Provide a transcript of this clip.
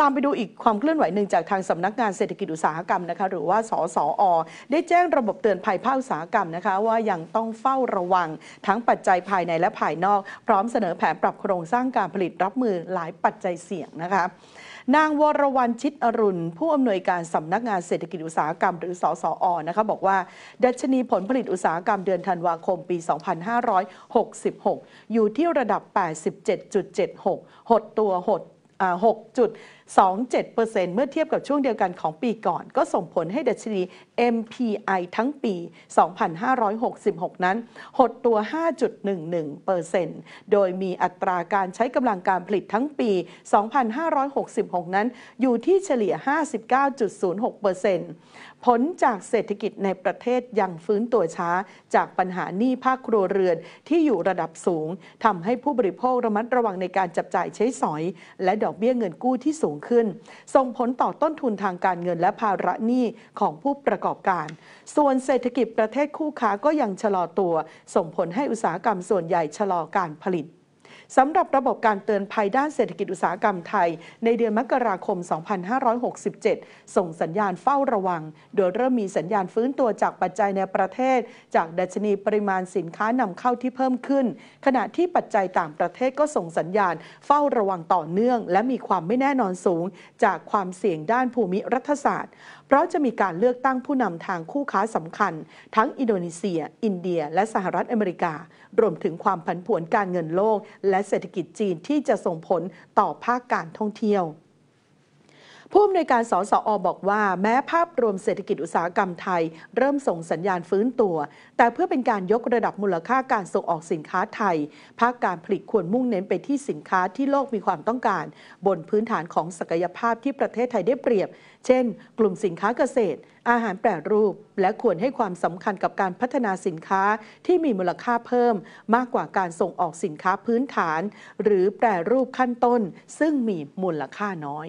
ตามไปดูอีกความเคลื่อนไหวหนึ่งจากทางสำนักงานเศรษฐกิจอุตสาหกรรมนะคะหรือว่าสอสอ ได้แจ้งระบบเตือนภัยภาคอุตสาหกรรมนะคะว่ายังต้องเฝ้าระวังทั้งปัจจัยภายในและภายนอก พร้อมเสนอแผนปรับโครงสร้างการผลิตรับมือหลายปัจจัยเสี่ยงนะคะนางวรวรรณชิตอรุณ ผู้อำนวยการสำนักงานเศรษฐกิจอุตสาหกรรมหรือสอสอนะคะบอกว่าดัชนีผลผลิตอุตสาหกรรมเดือนธันวาคมปี 2566 อยู่ที่ระดับ 87.76 หดตัวหด6.27%เมื่อเทียบกับช่วงเดียวกันของปีก่อน ก็ส่งผลให้ดัชนี MPI ทั้งปี 2566 นั้น หดตัว 5.11%โดยมีอัตราการใช้กำลังการผลิตทั้งปี 2566 นั้นอยู่ที่เฉลี่ย 59.06%ผลจากเศรษฐกิจในประเทศยังฟื้นตัวช้า จากปัญหาหนี้ภาคครัวเรือนที่อยู่ระดับสูงทำให้ผู้บริโภคระมัดระวังในการจับจ่ายใช้สอย และดอกเบี้ยเงินกู้ที่สูงขึ้น ส่งผลต่อต้นทุนทางการเงินและภาระหนี้ของผู้ประกอบการ ส่วนเศรษฐกิจประเทศคู่ค้าก็ยังชะลอตัว ส่งผลให้อุตสาหกรรมส่วนใหญ่ชะลอการผลิตสำหรับระบบการเตือนภัยด้านเศรษฐกิจอุตสาหกรรมไทย ในเดือนมกราคม 2567 ส่งสัญญาณเฝ้าระวัง โดยเริ่มมีสัญญาณฟื้นตัวจากปัจจัยในประเทศ จากดัชนีปริมาณสินค้านำเข้าที่เพิ่มขึ้น ขณะที่ปัจจัยต่างประเทศก็ส่งสัญญาณเฝ้าระวังต่อเนื่อง และมีความไม่แน่นอนสูง จากความเสี่ยงด้านภูมิรัฐศาสตร์ เพราะจะมีการเลือกตั้งผู้นำทางคู่ค้าสำคัญ ทั้งอินโดนีเซีย อินเดีย และสหรัฐอเมริกา รวมถึงความผันผวนการเงินโลกและเศรษฐกิจจีนที่จะส่งผลต่อภาคการท่องเที่ยวผู้อำนวยการสอสอบอกว่าแม้ภาพรวมเศรษฐกิจอุตสาหกรรมไทยเริ่มส่งสัญญาณฟื้นตัว แต่เพื่อเป็นการยกระดับมูลค่าการส่งออกสินค้าไทย ภาคการผลิตควรมุ่งเน้นไปที่สินค้าที่โลกมีความต้องการ บนพื้นฐานของศักยภาพที่ประเทศไทยได้เปรียบ เช่น กลุ่มสินค้าเกษตร อาหารแปรรูป และควรให้ความสำคัญกับการพัฒนาสินค้าที่มีมูลค่าเพิ่ม มากกว่าการส่งออกสินค้าพื้นฐาน หรือแปรรูปขั้นต้นซึ่งมีมูลค่าน้อย